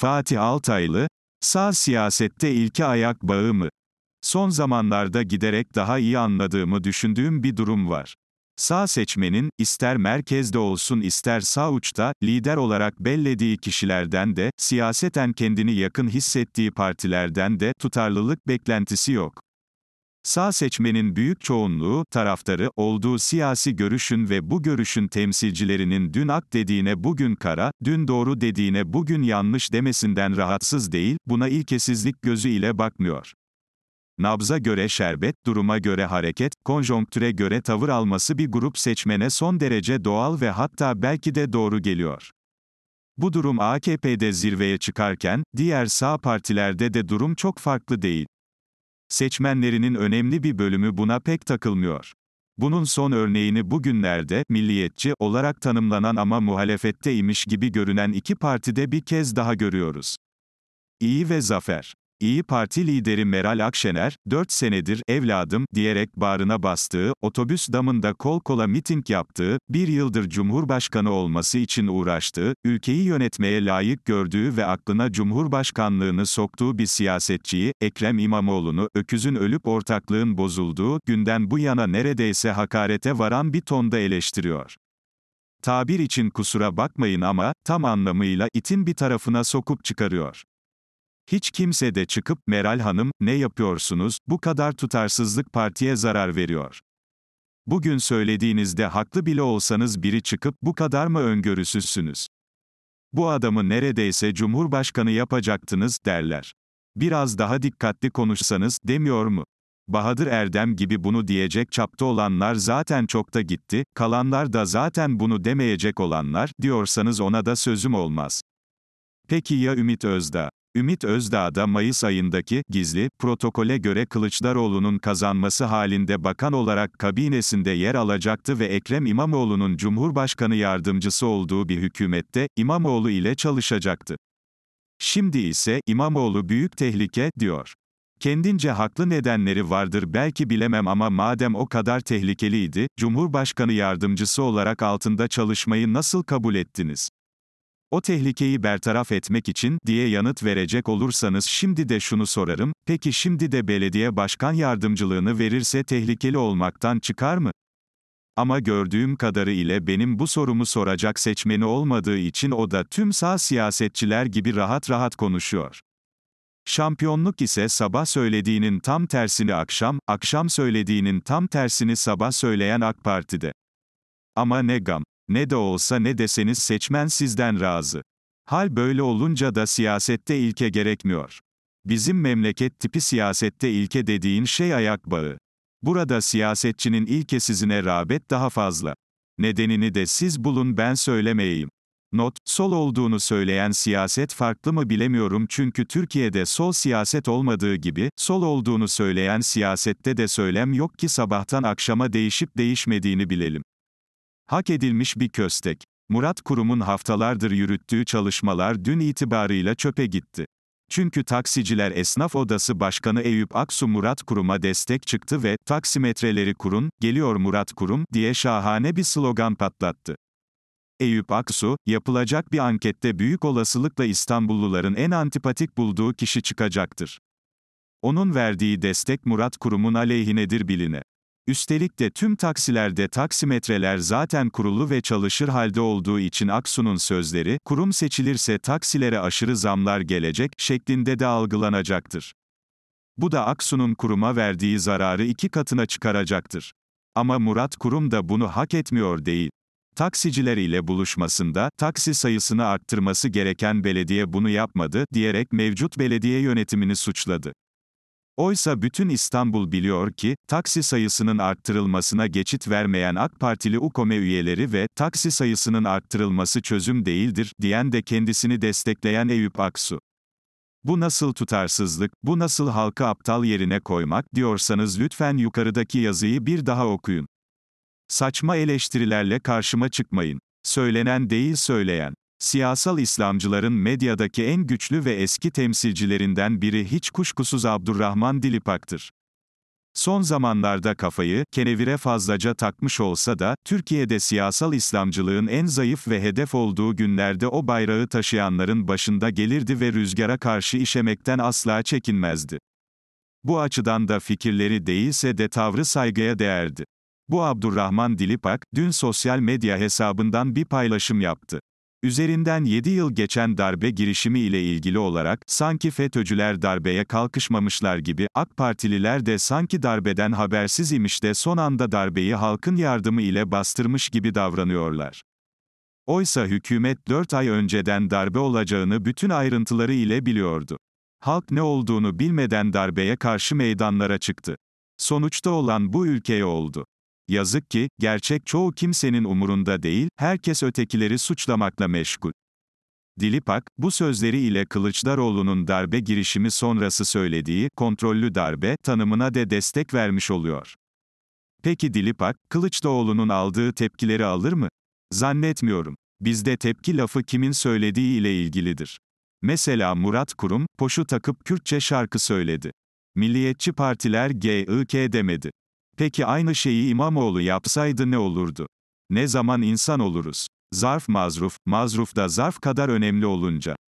Fatih Altaylı, sağ siyasette ilke ayak bağı mı? Son zamanlarda giderek daha iyi anladığımı düşündüğüm bir durum var. Sağ seçmenin, ister merkezde olsun ister sağ uçta, lider olarak bellediği kişilerden de, siyaseten kendini yakın hissettiği partilerden de, tutarlılık beklentisi yok. Sağ seçmenin büyük çoğunluğu, taraftarı, olduğu siyasi görüşün ve bu görüşün temsilcilerinin dün ak dediğine bugün kara, dün doğru dediğine bugün yanlış demesinden rahatsız değil, buna ilkesizlik gözü ile bakmıyor. Nabza göre şerbet, duruma göre hareket, konjonktüre göre tavır alması bir grup seçmene son derece doğal ve hatta belki de doğru geliyor. Bu durum AKP'de zirveye çıkarken, diğer sağ partilerde de durum çok farklı değil. Seçmenlerinin önemli bir bölümü buna pek takılmıyor. Bunun son örneğini bugünlerde milliyetçi olarak tanımlanan ama muhalefetteymiş gibi görünen iki partide bir kez daha görüyoruz. İyi ve Zafer İyi Parti lideri Meral Akşener, 4 senedir evladım diyerek bağrına bastığı, otobüs damında kol kola miting yaptığı, bir yıldır Cumhurbaşkanı olması için uğraştığı, ülkeyi yönetmeye layık gördüğü ve aklına Cumhurbaşkanlığını soktuğu bir siyasetçiyi, Ekrem İmamoğlu'nu, öküzün ölüp ortaklığın bozulduğu, günden bu yana neredeyse hakarete varan bir tonda eleştiriyor. Tabir için kusura bakmayın ama, tam anlamıyla itin bir tarafına sokup çıkarıyor. Hiç kimse de çıkıp, Meral Hanım, ne yapıyorsunuz, bu kadar tutarsızlık partiye zarar veriyor. Bugün söylediğinizde haklı bile olsanız biri çıkıp, bu kadar mı öngörüsüzsünüz? Bu adamı neredeyse cumhurbaşkanı yapacaktınız, derler. Biraz daha dikkatli konuşsanız, demiyor mu? Bahadır Erdem gibi bunu diyecek çapta olanlar zaten çokta gitti, kalanlar da zaten bunu demeyecek olanlar, diyorsanız ona da sözüm olmaz. Peki ya Ümit Özdağ? Ümit Özdağ'da Mayıs ayındaki gizli protokole göre Kılıçdaroğlu'nun kazanması halinde bakan olarak kabinesinde yer alacaktı ve Ekrem İmamoğlu'nun Cumhurbaşkanı yardımcısı olduğu bir hükümette İmamoğlu ile çalışacaktı. Şimdi ise İmamoğlu büyük tehlike diyor. Kendince haklı nedenleri vardır belki bilemem ama madem o kadar tehlikeliydi, Cumhurbaşkanı yardımcısı olarak altında çalışmayı nasıl kabul ettiniz? O tehlikeyi bertaraf etmek için diye yanıt verecek olursanız şimdi de şunu sorarım, peki şimdi de belediye başkan yardımcılığını verirse tehlikeli olmaktan çıkar mı? Ama gördüğüm kadarı ile benim bu sorumu soracak seçmeni olmadığı için o da tüm sağ siyasetçiler gibi rahat rahat konuşuyor. Şampiyonluk ise sabah söylediğinin tam tersini akşam, akşam söylediğinin tam tersini sabah söyleyen AK Parti'de. Ama ne gam. Ne de olsa ne deseniz seçmen sizden razı. Hal böyle olunca da siyasette ilke gerekmiyor. Bizim memleket tipi siyasette ilke dediğin şey ayak bağı. Burada siyasetçinin ilke sizine rağbet daha fazla. Nedenini de siz bulun ben söylemeyeyim. Not, sol olduğunu söyleyen siyaset farklı mı bilemiyorum çünkü Türkiye'de sol siyaset olmadığı gibi, sol olduğunu söyleyen siyasette de söylem yok ki sabahtan akşama değişip değişmediğini bilelim. Hak edilmiş bir köstek. Murat Kurum'un haftalardır yürüttüğü çalışmalar dün itibarıyla çöpe gitti. Çünkü Taksiciler Esnaf Odası Başkanı Eyüp Aksu Murat Kurum'a destek çıktı ve taksimetreleri kurun, geliyor Murat Kurum diye şahane bir slogan patlattı. Eyüp Aksu, yapılacak bir ankette büyük olasılıkla İstanbulluların en antipatik bulduğu kişi çıkacaktır. Onun verdiği destek Murat Kurum'un aleyhinedir biline. Üstelik de tüm taksilerde taksimetreler zaten kurulu ve çalışır halde olduğu için Aksu'nun sözleri, kurum seçilirse taksilere aşırı zamlar gelecek, şeklinde de algılanacaktır. Bu da Aksu'nun kuruma verdiği zararı iki katına çıkaracaktır. Ama Murat Kurum da bunu hak etmiyor değil. Taksiciler ile buluşmasında, taksi sayısını arttırması gereken belediye bunu yapmadı, diyerek mevcut belediye yönetimini suçladı. Oysa bütün İstanbul biliyor ki, taksi sayısının arttırılmasına geçit vermeyen AK Partili UKOME üyeleri ve taksi sayısının arttırılması çözüm değildir, diyen de kendisini destekleyen Eyüp Aksu. Bu nasıl tutarsızlık, bu nasıl halkı aptal yerine koymak diyorsanız lütfen yukarıdaki yazıyı bir daha okuyun. Saçma eleştirilerle karşıma çıkmayın. Söylenen değil söyleyen. Siyasal İslamcıların medyadaki en güçlü ve eski temsilcilerinden biri hiç kuşkusuz Abdurrahman Dilipak'tır. Son zamanlarda kafayı kenevire fazlaca takmış olsa da, Türkiye'de siyasal İslamcılığın en zayıf ve hedef olduğu günlerde o bayrağı taşıyanların başında gelirdi ve rüzgara karşı işemekten asla çekinmezdi. Bu açıdan da fikirleri değilse de tavrı saygıya değerdi. Bu Abdurrahman Dilipak, dün sosyal medya hesabından bir paylaşım yaptı. Üzerinden 7 yıl geçen darbe girişimi ile ilgili olarak, sanki FETÖ'cüler darbeye kalkışmamışlar gibi, AK Partililer de sanki darbeden habersiz imiş de son anda darbeyi halkın yardımı ile bastırmış gibi davranıyorlar. Oysa hükümet 4 ay önceden darbe olacağını bütün ayrıntıları ile biliyordu. Halk ne olduğunu bilmeden darbeye karşı meydanlara çıktı. Sonuçta olan bu ülkeye oldu. Yazık ki, gerçek çoğu kimsenin umurunda değil, herkes ötekileri suçlamakla meşgul. Dilipak, bu sözleri ile Kılıçdaroğlu'nun darbe girişimi sonrası söylediği kontrollü darbe tanımına de destek vermiş oluyor. Peki Dilipak, Kılıçdaroğlu'nun aldığı tepkileri alır mı? Zannetmiyorum. Bizde tepki lafı kimin söylediği ile ilgilidir. Mesela Murat Kurum, poşu takıp Kürtçe şarkı söyledi. Milliyetçi partiler GİK demedi. Peki aynı şeyi İmamoğlu yapsaydı ne olurdu? Ne zaman insan oluruz? Zarf mazruf, mazruf da zarf kadar önemli olunca.